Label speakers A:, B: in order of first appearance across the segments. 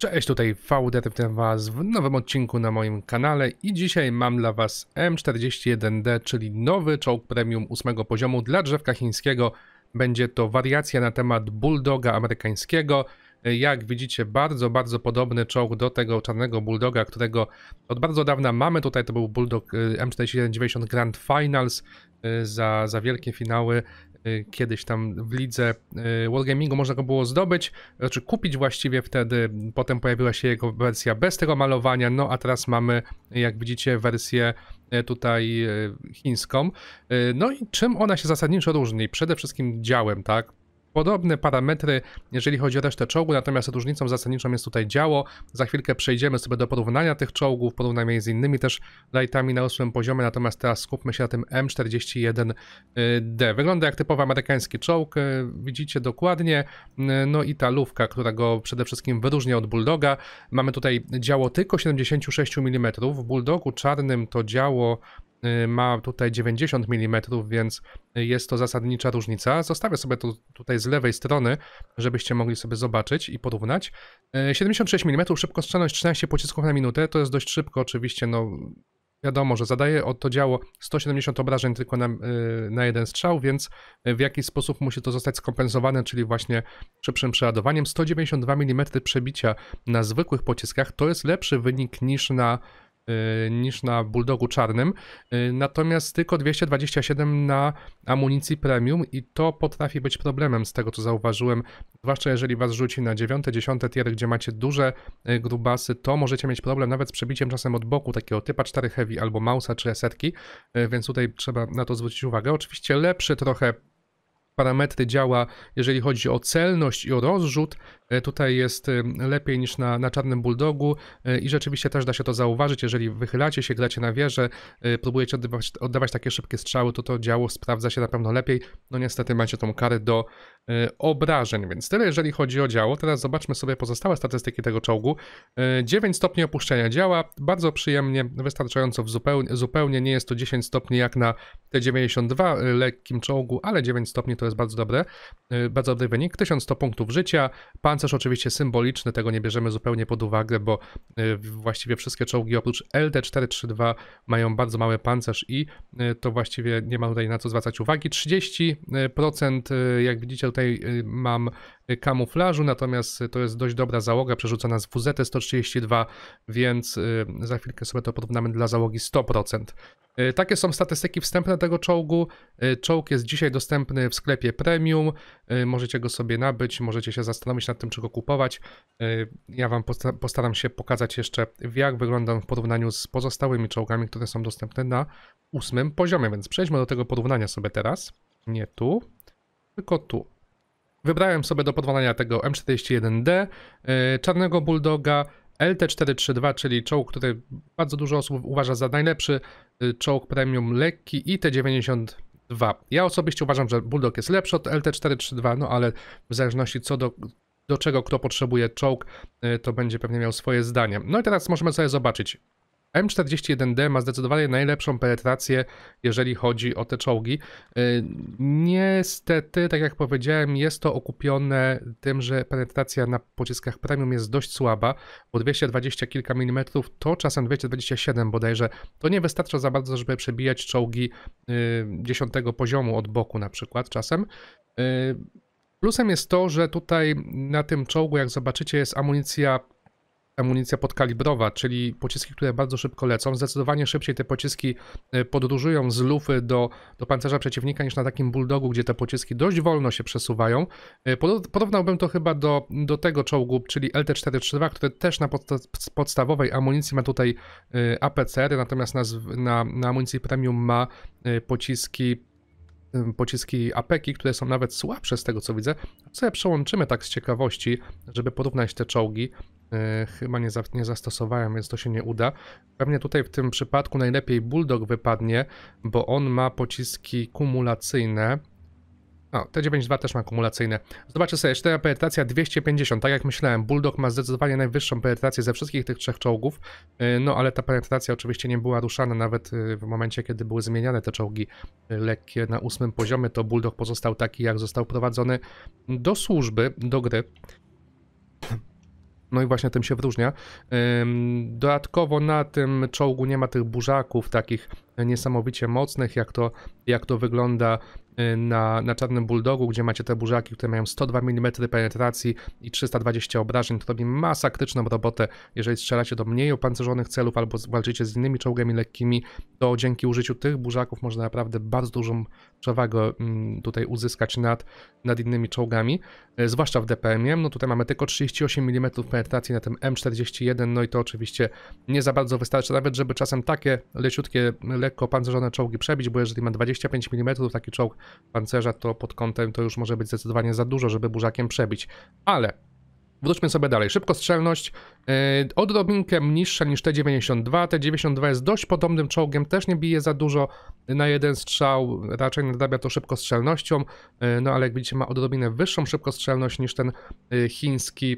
A: Cześć, tutaj Fauder, witam Was w nowym odcinku na moim kanale i dzisiaj mam dla Was M41D, czyli nowy czołg premium 8 poziomu dla drzewka chińskiego. Będzie to wariacja na temat Bulldoga amerykańskiego. Jak widzicie, bardzo, bardzo podobny czołg do tego czarnego Bulldoga, którego od bardzo dawna mamy. Tutaj to był Bulldog y, M4190 Grand Finals y, za, za wielkie finały Y, kiedyś tam w lidze y, Wargamingu można go było zdobyć, znaczy kupić właściwie wtedy, potem pojawiła się jego wersja bez tego malowania, no a teraz mamy, jak widzicie, wersję y, tutaj chińską. No i czym ona się zasadniczo różni? Przede wszystkim działem, tak? Podobne parametry, jeżeli chodzi o resztę czołgu, natomiast różnicą zasadniczą jest tutaj działo. Za chwilkę przejdziemy sobie do porównania tych czołgów, porównamy je z innymi też lightami na ósmym poziomie, natomiast teraz skupmy się na tym M41D. Wygląda jak typowy amerykański czołg, widzicie dokładnie, no i ta lówka, która go przede wszystkim wyróżnia od Bulldoga. Mamy tutaj działo tylko 76 mm, w Bulldogu czarnym to działo Y, ma tutaj 90 mm, więc jest to zasadnicza różnica. Zostawię sobie to tutaj z lewej strony, żebyście mogli sobie zobaczyć i porównać. 76 mm, szybkostrzelność 13 pocisków na minutę, to jest dość szybko oczywiście, no wiadomo, że zadaje od to działo 170 obrażeń tylko na, y, na jeden strzał, więc w jakiś sposób musi to zostać skompensowane, czyli właśnie szybszym przeładowaniem. 192 mm przebicia na zwykłych pociskach to jest lepszy wynik niż na Y, niż na Bulldogu czarnym, y, natomiast tylko 227 na amunicji premium i to potrafi być problemem z tego co zauważyłem, zwłaszcza jeżeli was rzuci na 9, 10 tier, gdzie macie duże y, grubasy, to możecie mieć problem nawet z przebiciem czasem od boku takiego typa 4 heavy albo mausa czy resetki, więc tutaj trzeba na to zwrócić uwagę. Oczywiście lepszy trochę parametry działa, jeżeli chodzi o celność i o rozrzut. E, tutaj jest e, lepiej niż na, na czarnym bulldogu e, i rzeczywiście też da się to zauważyć, jeżeli wychylacie się, gracie na wieżę, próbujecie oddawać, oddawać takie szybkie strzały, to to działo sprawdza się na pewno lepiej. No niestety macie tą karę do Y, obrażeń. Więc tyle, jeżeli chodzi o działo. Teraz zobaczmy sobie pozostałe statystyki tego czołgu. 9 y, stopni opuszczenia działa, bardzo przyjemnie, wystarczająco zupełnie, zupełnie. Nie jest to 10 stopni jak na T92 y, lekkim czołgu, ale 9 stopni to jest bardzo dobre, bardzo dobry wynik. 1100 punktów życia, pancerz oczywiście symboliczny, tego nie bierzemy zupełnie pod uwagę, bo właściwie wszystkie czołgi oprócz LD432 mają bardzo mały pancerz i to właściwie nie ma tutaj na co zwracać uwagi. 30% jak widzicie tutaj tutaj y, mam y, kamuflażu, natomiast to jest dość dobra załoga przerzucona z WZT-132, więc y, za chwilkę sobie to porównamy dla załogi 100%. Takie są statystyki wstępne tego czołgu. Czołg jest dzisiaj dostępny w sklepie premium. Możecie go sobie nabyć, możecie się zastanowić nad tym, czy go kupować. Ja wam postaram się pokazać jeszcze, jak wygląda w porównaniu z pozostałymi czołgami, które są dostępne na ósmym poziomie, więc przejdźmy do tego porównania sobie teraz. Nie tu, tylko tu. Wybrałem sobie do podwalania tego M41D, e, czarnego bulldoga, LT432, czyli czołg, który bardzo dużo osób uważa za najlepszy e, czołg premium lekki i T92. Ja osobiście uważam, że Bulldog jest lepszy od LT432, no ale w zależności co do, do czego kto potrzebuje czołg, e, to będzie pewnie miał swoje zdanie. No i teraz możemy sobie zobaczyć, M41D ma zdecydowanie najlepszą penetrację, jeżeli chodzi o te czołgi. Y, niestety, tak jak powiedziałem, jest to okupione tym, że penetracja na pociskach premium jest dość słaba, bo 220 kilka milimetrów to czasem 227 bodajże. To nie wystarcza za bardzo, żeby przebijać czołgi 10 y, poziomu od boku na przykład czasem. Y, plusem jest to, że tutaj na tym czołgu, jak zobaczycie, jest amunicja amunicja podkalibrowa, czyli pociski, które bardzo szybko lecą. Zdecydowanie szybciej te pociski e, podróżują z lufy do, do pancerza przeciwnika niż na takim bulldogu, gdzie te pociski dość wolno się przesuwają. E, porównałbym to chyba do, do tego czołgu, czyli LT-432, który też na podsta podstawowej amunicji ma tutaj e, apc natomiast na, na, na amunicji premium ma pociski pociski apeki, które są nawet słabsze z tego co widzę. Co przełączymy tak z ciekawości, żeby porównać te czołgi. E, chyba nie, za, nie zastosowałem, więc to się nie uda. Pewnie tutaj w tym przypadku najlepiej Bulldog wypadnie, bo on ma pociski kumulacyjne, o, T92 też ma kumulacyjne. Zobaczę sobie, 4 penetracja 250, tak jak myślałem. Bulldog ma zdecydowanie najwyższą penetrację ze wszystkich tych trzech czołgów, y, no ale ta penetracja oczywiście nie była ruszana nawet y, w momencie, kiedy były zmieniane te czołgi y, lekkie na ósmym poziomie, to Bulldog pozostał taki, jak został prowadzony do służby, do gry. No i właśnie tym się wyróżnia. Dodatkowo na tym czołgu nie ma tych burzaków takich niesamowicie mocnych, jak to, jak to wygląda na, na czarnym bulldogu, gdzie macie te burzaki, które mają 102 mm penetracji i 320 obrażeń, to robi masakryczną robotę. Jeżeli strzelacie do mniej opancerzonych celów albo walczycie z innymi czołgami lekkimi, to dzięki użyciu tych burzaków można naprawdę bardzo dużą przewagę mm, tutaj uzyskać nad, nad innymi czołgami, e, zwłaszcza w DPM-ie. No tutaj mamy tylko 38 mm penetracji na tym M41, no i to oczywiście nie za bardzo wystarczy, nawet żeby czasem takie leciutkie, lekko opancerzone czołgi przebić, bo jeżeli ma 25 mm taki czołg, pancerza, to pod kątem to już może być zdecydowanie za dużo, żeby burzakiem przebić. Ale Wróćmy sobie dalej. Szybkostrzelność yy, odrobinkę niższa niż T-92. T-92 jest dość podobnym czołgiem, też nie bije za dużo na jeden strzał, raczej nadrabia to szybkostrzelnością, yy, no ale jak widzicie ma odrobinę wyższą szybkostrzelność niż ten yy, chiński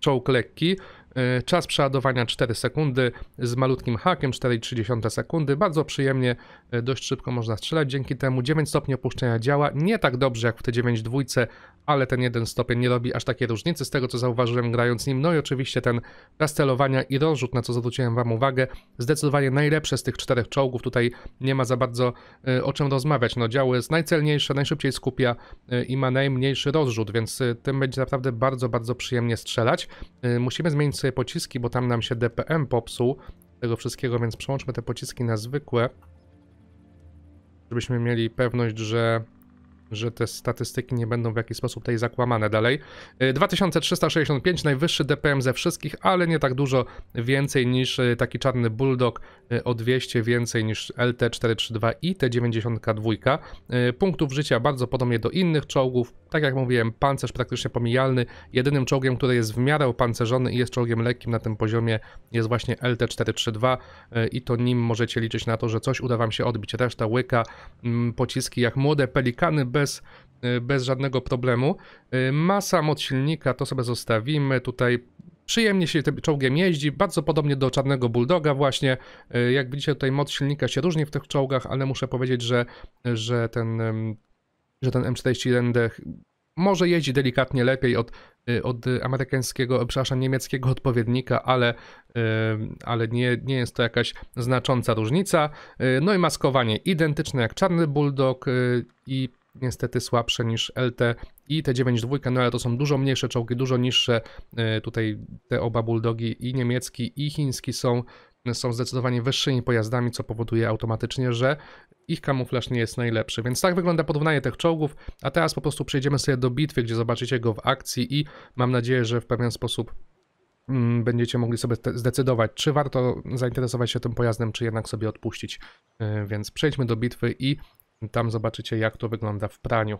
A: czołg lekki. E, czas przeładowania 4 sekundy z malutkim hakiem 4,3 sekundy. Bardzo przyjemnie, e, dość szybko można strzelać. Dzięki temu 9 stopni opuszczenia działa. Nie tak dobrze jak w te 9 dwójce, ale ten jeden stopień nie robi aż takiej różnicy z tego co zauważyłem grając nim. No i oczywiście ten rastelowania i rozrzut, na co zwróciłem Wam uwagę, zdecydowanie najlepsze z tych czterech czołgów. Tutaj nie ma za bardzo e, o czym rozmawiać. No działo jest najcelniejsze, najszybciej skupia i ma najmniejszy rozrzut, więc tym będzie naprawdę bardzo, bardzo przyjemnie strzelać. Musimy zmienić sobie pociski, bo tam nam się DPM popsuł tego wszystkiego, więc przełączmy te pociski na zwykłe, żebyśmy mieli pewność, że że te statystyki nie będą w jakiś sposób tutaj zakłamane dalej. 2365 e, najwyższy DPM ze wszystkich, ale nie tak dużo więcej niż e, taki czarny Bulldog e, o 200 więcej niż LT432 i T92. Punktów życia bardzo podobnie do innych czołgów. Tak jak mówiłem, pancerz praktycznie pomijalny. Jedynym czołgiem, który jest w miarę opancerzony i jest czołgiem lekkim na tym poziomie jest właśnie LT432 i to nim możecie liczyć na to, że coś uda wam się odbić. Reszta łyka, pociski jak młode pelikany bez bez, y, bez żadnego problemu. Y, masa od silnika to sobie zostawimy. Tutaj przyjemnie się tym czołgiem jeździ, bardzo podobnie do czarnego bulldoga właśnie. Y, jak widzicie tutaj moc silnika się różni w tych czołgach, ale muszę powiedzieć, że, że ten że ten M41D może jeździ delikatnie lepiej od, od amerykańskiego, przepraszam, niemieckiego odpowiednika, ale, ale nie, nie jest to jakaś znacząca różnica. No i maskowanie identyczne jak czarny bulldog i niestety słabsze niż LT i te 9.2, no ale to są dużo mniejsze czołgi, dużo niższe. E, tutaj te oba Bulldogi i niemiecki i chiński są, są zdecydowanie wyższymi pojazdami, co powoduje automatycznie, że ich kamuflaż nie jest najlepszy. Więc tak wygląda porównanie tych czołgów, a teraz po prostu przejdziemy sobie do bitwy, gdzie zobaczycie go w akcji i mam nadzieję, że w pewien sposób mm, będziecie mogli sobie zdecydować, czy warto zainteresować się tym pojazdem, czy jednak sobie odpuścić. E, więc przejdźmy do bitwy i tam zobaczycie, jak to wygląda w praniu.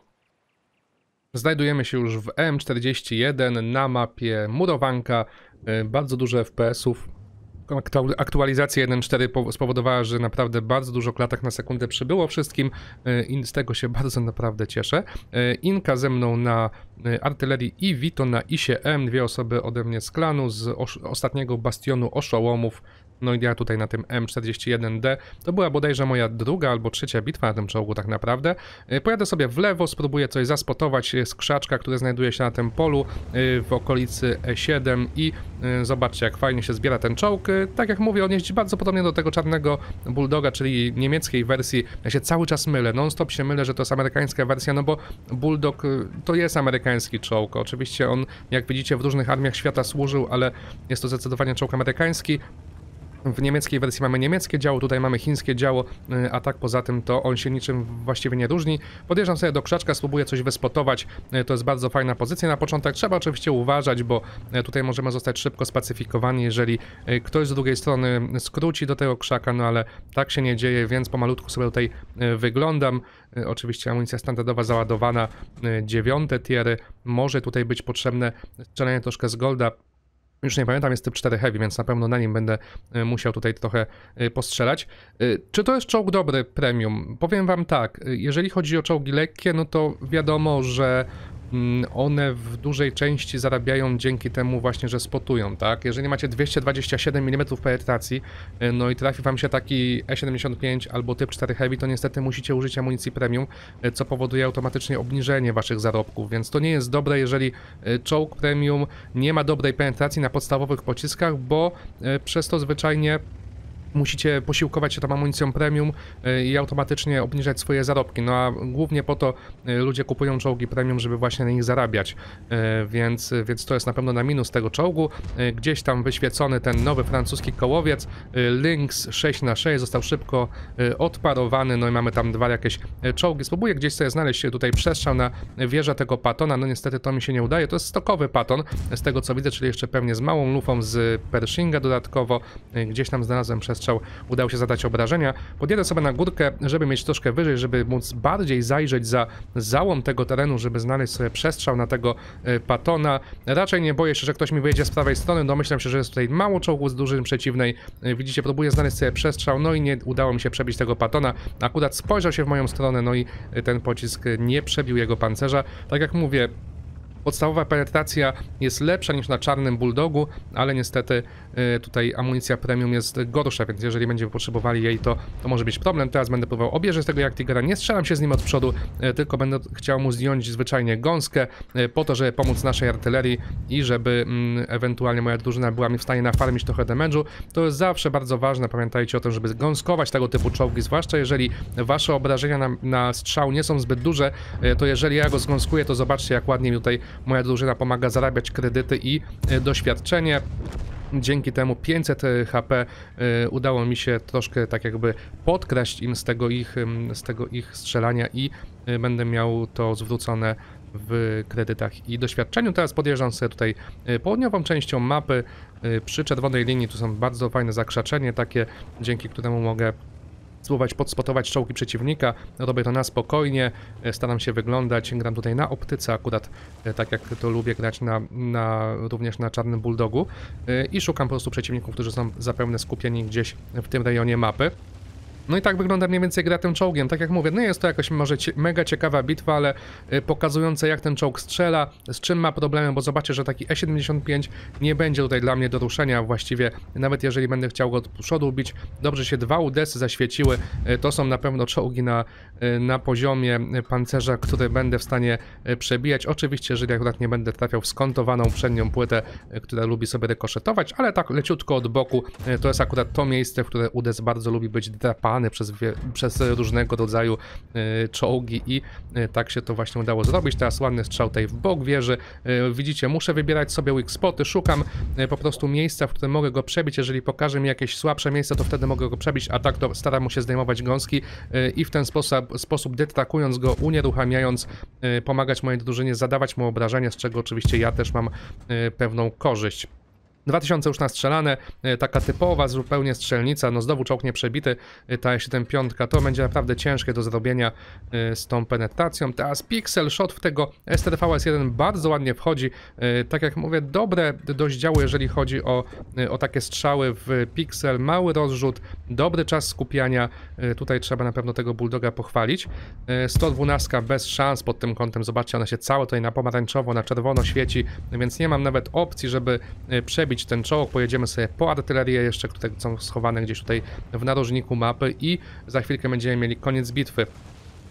A: Znajdujemy się już w M41 na mapie Murowanka. Y, bardzo dużo FPS-ów. Aktualizacja 1.4 spowodowała, że naprawdę bardzo dużo klatek na sekundę przybyło wszystkim y, i z tego się bardzo naprawdę cieszę. Y, Inka ze mną na artylerii i Vito na ISie M, dwie osoby ode mnie z klanu, z ostatniego bastionu oszołomów no i ja tutaj na tym M41D, to była bodajże moja druga albo trzecia bitwa na tym czołgu tak naprawdę. E, pojadę sobie w lewo, spróbuję coś zaspotować z e, krzaczka, które znajduje się na tym polu e, w okolicy E7 i zobaczcie jak fajnie się zbiera ten czołg. Tak jak mówię, on jeździ bardzo podobnie do tego czarnego Bulldoga, czyli niemieckiej wersji. Ja się cały czas mylę, non-stop się mylę, że to jest amerykańska wersja, no bo Bulldog to jest amerykański czołg. Oczywiście on, jak widzicie, w różnych armiach świata służył, ale jest to zdecydowanie czołg amerykański. W niemieckiej wersji mamy niemieckie działo, tutaj mamy chińskie działo, y, a tak poza tym to on się niczym właściwie nie różni. Podjeżdżam sobie do krzaczka, spróbuję coś wyspotować, y, to jest bardzo fajna pozycja na początek. Trzeba oczywiście uważać, bo y, tutaj możemy zostać szybko spacyfikowani, jeżeli ktoś z drugiej strony skróci do tego krzaka, no ale tak się nie dzieje, więc pomalutku sobie tutaj wyglądam. Oczywiście amunicja standardowa załadowana, dziewiąte tiery, może tutaj być potrzebne strzelanie troszkę z golda, już nie pamiętam, jest typ 4 Heavy, więc na pewno na nim będę e, musiał tutaj trochę e, postrzelać. E, czy to jest czołg dobry premium? Powiem wam tak, jeżeli chodzi o czołgi lekkie, no to wiadomo, że Mm, one w dużej części zarabiają dzięki temu właśnie, że spotują, tak? Jeżeli macie 227 mm penetracji, y, no i trafi wam się taki E75 albo typ 4 Heavy, to niestety musicie użyć amunicji premium, y, co powoduje automatycznie obniżenie waszych zarobków, więc to nie jest dobre, jeżeli y, czołg premium nie ma dobrej penetracji na podstawowych pociskach, bo przez to zwyczajnie musicie posiłkować się tam amunicją premium y, i automatycznie obniżać swoje zarobki. No a głównie po to y, ludzie kupują czołgi premium, żeby właśnie na nich zarabiać, y, więc, więc to jest na pewno na minus tego czołgu. Gdzieś tam wyświecony ten nowy francuski kołowiec, Lynx 6x6 został szybko odparowany, no i mamy tam dwa jakieś czołgi. Spróbuję gdzieś sobie znaleźć tutaj przestrzał na wieżę tego patona, no niestety to mi się nie udaje. To jest stokowy paton, z tego co widzę, czyli jeszcze pewnie z małą lufą z Pershinga dodatkowo. Gdzieś tam znalazłem przestrzał przestrzał udało się zadać obrażenia. Podjadę sobie na górkę, żeby mieć troszkę wyżej, żeby móc bardziej zajrzeć za załom tego terenu, żeby znaleźć sobie przestrzał na tego e, patona. Raczej nie boję się, że ktoś mi wyjedzie z prawej strony, domyślam się, że jest tutaj mało czołgu z dużym przeciwnej. E, widzicie, próbuję znaleźć sobie przestrzał, no i nie udało mi się przebić tego patona. Akurat spojrzał się w moją stronę, no i e, ten pocisk nie przebił jego pancerza. Tak jak mówię, podstawowa penetracja jest lepsza niż na czarnym bulldogu, ale niestety E, tutaj amunicja premium jest gorsza, więc jeżeli będziemy potrzebowali jej, to, to może być problem. Teraz będę próbował obierzeć tego jak Tigera, nie strzelam się z nim od przodu, e, tylko będę chciał mu zdjąć zwyczajnie gąskę, e, po to, żeby pomóc naszej artylerii i żeby mm, ewentualnie moja drużyna była mi w stanie nafarmić trochę damage'u. To jest zawsze bardzo ważne, pamiętajcie o tym, żeby gąskować tego typu czołgi, zwłaszcza jeżeli wasze obrażenia na, na strzał nie są zbyt duże, to jeżeli ja go zgąskuję, to zobaczcie jak ładnie mi tutaj moja drużyna pomaga zarabiać kredyty i doświadczenie. Dzięki temu 500 y, HP y, udało mi się troszkę tak jakby podkraść im z tego ich, z tego ich strzelania i y, będę miał to zwrócone w kredytach i doświadczeniu. Teraz podjeżdżam sobie tutaj południową częścią mapy przy czerwonej linii. Tu są bardzo fajne zakrzaczenie takie, dzięki któremu mogę spróbować podspotować czołgi przeciwnika. Robię no to na spokojnie, e, staram się wyglądać, gram tutaj na optyce akurat, e, tak jak to lubię grać na, na, również na czarnym bulldogu e, i szukam po prostu przeciwników, którzy są zapewne skupieni gdzieś w tym rejonie mapy. No i tak wygląda mniej więcej gra tym czołgiem. Tak jak mówię, nie no jest to jakoś może mega ciekawa bitwa, ale y, pokazujące jak ten czołg strzela, z czym ma problemy, bo zobaczcie, że taki E75 nie będzie tutaj dla mnie do ruszenia właściwie, nawet jeżeli będę chciał go od przodu bić. Dobrze się dwa uds zaświeciły, y, to są na pewno czołgi na, y, na poziomie pancerza, który będę w stanie przebijać. Oczywiście, jeżeli akurat nie będę trafiał w skontowaną przednią płytę, która lubi sobie rekoszetować, ale tak leciutko od boku, to jest akurat to miejsce, w które UDS bardzo lubi być drapany przez, przez różnego rodzaju e, czołgi i e, tak się to właśnie udało zrobić. Teraz ładny strzał tutaj w bok wieży. E, widzicie, muszę wybierać sobie weak spoty, szukam po prostu miejsca, w którym mogę go przebić. Jeżeli pokaże mi jakieś słabsze miejsce, to wtedy mogę go przebić, a tak to staram się zdejmować gąski i w ten sposób, sposób detakując go, unieruchamiając, pomagać mojej drużynie, zadawać mu obrażenia, z czego oczywiście ja też mam pewną korzyść. 2000 już nastrzelane, taka typowa zupełnie strzelnica, no znowu czołg nie przebity, e, ta 75 to będzie naprawdę ciężkie do zrobienia e, z tą penetracją. Teraz pixel shot w tego STVS1 bardzo ładnie wchodzi, e, tak jak mówię, dobre dość działy, jeżeli chodzi o, o takie strzały w pixel, mały rozrzut, dobry czas skupiania, tutaj trzeba na pewno tego Bulldoga pochwalić. 112 bez szans pod tym kątem, zobaczcie, ona się cała tutaj na pomarańczowo, na czerwono świeci, więc nie mam nawet opcji, żeby przebić przebić ten czołg, pojedziemy sobie po artylerię jeszcze, które są schowane gdzieś tutaj w narożniku mapy i za chwilkę będziemy mieli koniec bitwy.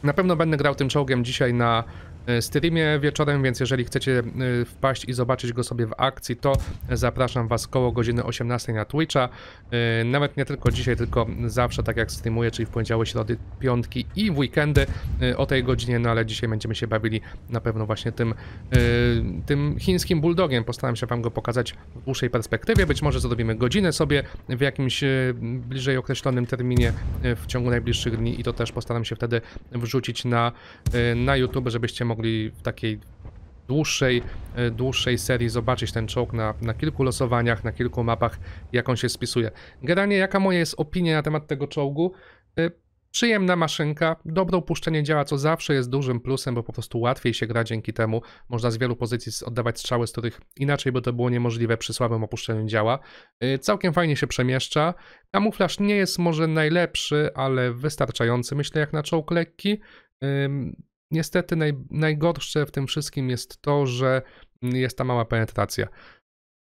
A: Na pewno będę grał tym czołgiem dzisiaj na E, streamie wieczorem, więc jeżeli chcecie e, wpaść i zobaczyć go sobie w akcji, to zapraszam Was koło godziny 18 na Twitcha. E, nawet nie tylko dzisiaj, tylko zawsze tak jak streamuję, czyli w poniedziałek, środy, piątki i w weekendy o tej godzinie, no ale dzisiaj będziemy się bawili na pewno właśnie tym, tym chińskim bulldogiem. Postaram się Wam go pokazać w dłuższej perspektywie. Być może zrobimy godzinę sobie w jakimś bliżej określonym terminie w ciągu najbliższych dni i to też postaram się wtedy wrzucić na, na YouTube, żebyście mogli w takiej dłuższej, e, dłuższej serii zobaczyć ten czołg na, na kilku losowaniach, na kilku mapach, jak on się spisuje. Generalnie jaka moja jest opinia na temat tego czołgu? E, przyjemna maszynka, dobre upuszczenie działa, co zawsze jest dużym plusem, bo po prostu łatwiej się gra dzięki temu. Można z wielu pozycji oddawać strzały, z których inaczej by to było niemożliwe przy słabym opuszczeniu działa. E, całkiem fajnie się przemieszcza. Kamuflaż nie jest może najlepszy, ale wystarczający, myślę, jak na czołg lekki. Niestety naj, najgorsze w tym wszystkim jest to, że jest ta mała penetracja.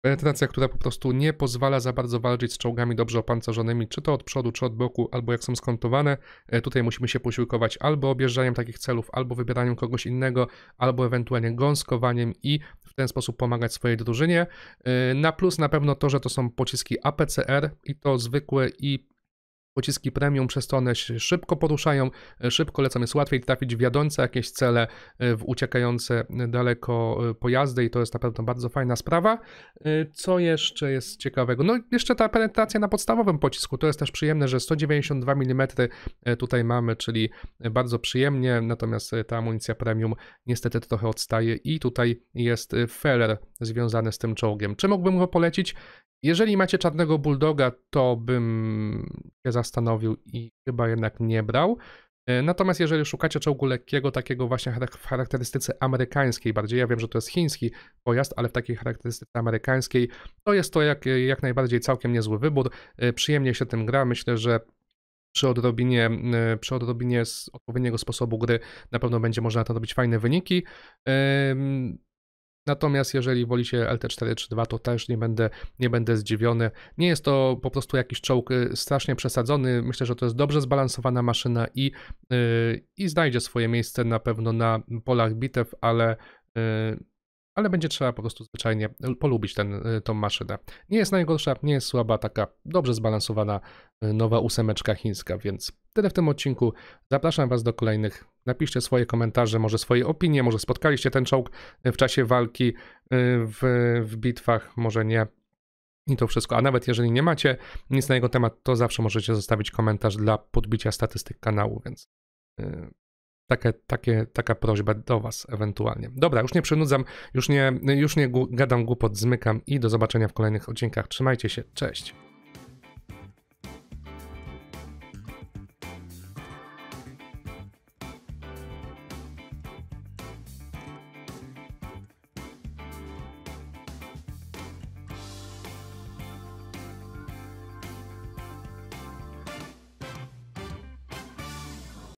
A: Penetracja, która po prostu nie pozwala za bardzo walczyć z czołgami dobrze opancerzonymi, czy to od przodu, czy od boku, albo jak są skontowane. E, tutaj musimy się posiłkować albo objeżdżaniem takich celów, albo wybieraniem kogoś innego, albo ewentualnie gąskowaniem i w ten sposób pomagać swojej drużynie. E, na plus na pewno to, że to są pociski APCR i to zwykłe i Pociski premium przez to one się szybko poruszają, szybko lecą, jest łatwiej trafić w jadące jakieś cele, e, w uciekające daleko e, pojazdy i to jest na pewno bardzo fajna sprawa. E, co jeszcze jest ciekawego? No jeszcze ta penetracja na podstawowym pocisku, to jest też przyjemne, że 192 mm tutaj mamy, czyli bardzo przyjemnie, natomiast ta amunicja premium niestety trochę odstaje i tutaj jest feller związany z tym czołgiem. Czy mógłbym go polecić? Jeżeli macie czarnego bulldoga, to bym się zastanowił i chyba jednak nie brał. E, natomiast jeżeli szukacie czołgu lekkiego, takiego właśnie w charakterystyce amerykańskiej bardziej, ja wiem, że to jest chiński pojazd, ale w takiej charakterystyce amerykańskiej, to jest to jak, jak najbardziej całkiem niezły wybór. E, przyjemnie się tym gra, myślę, że przy odrobinie, przy odrobinie z odpowiedniego sposobu gry na pewno będzie można to robić fajne wyniki. Natomiast jeżeli wolicie LT4 czy 2, to też nie będę, nie będę zdziwiony. Nie jest to po prostu jakiś czołg y, strasznie przesadzony. Myślę, że to jest dobrze zbalansowana maszyna i, yy, i znajdzie swoje miejsce na pewno na polach bitew, ale y, ale będzie trzeba po prostu zwyczajnie y, polubić ten, y, tą maszynę. Nie jest najgorsza, nie jest słaba, taka dobrze zbalansowana y, nowa ósemeczka chińska, więc tyle w tym odcinku. Zapraszam Was do kolejnych. Napiszcie swoje komentarze, może swoje opinie, może spotkaliście ten czołg w czasie walki, w, w bitwach, może nie i to wszystko. A nawet jeżeli nie macie nic na jego temat, to zawsze możecie zostawić komentarz dla podbicia statystyk kanału, więc takie, takie, taka prośba do Was ewentualnie. Dobra, już nie przynudzam, już nie, już nie gadam głupot, zmykam i do zobaczenia w kolejnych odcinkach. Trzymajcie się, cześć.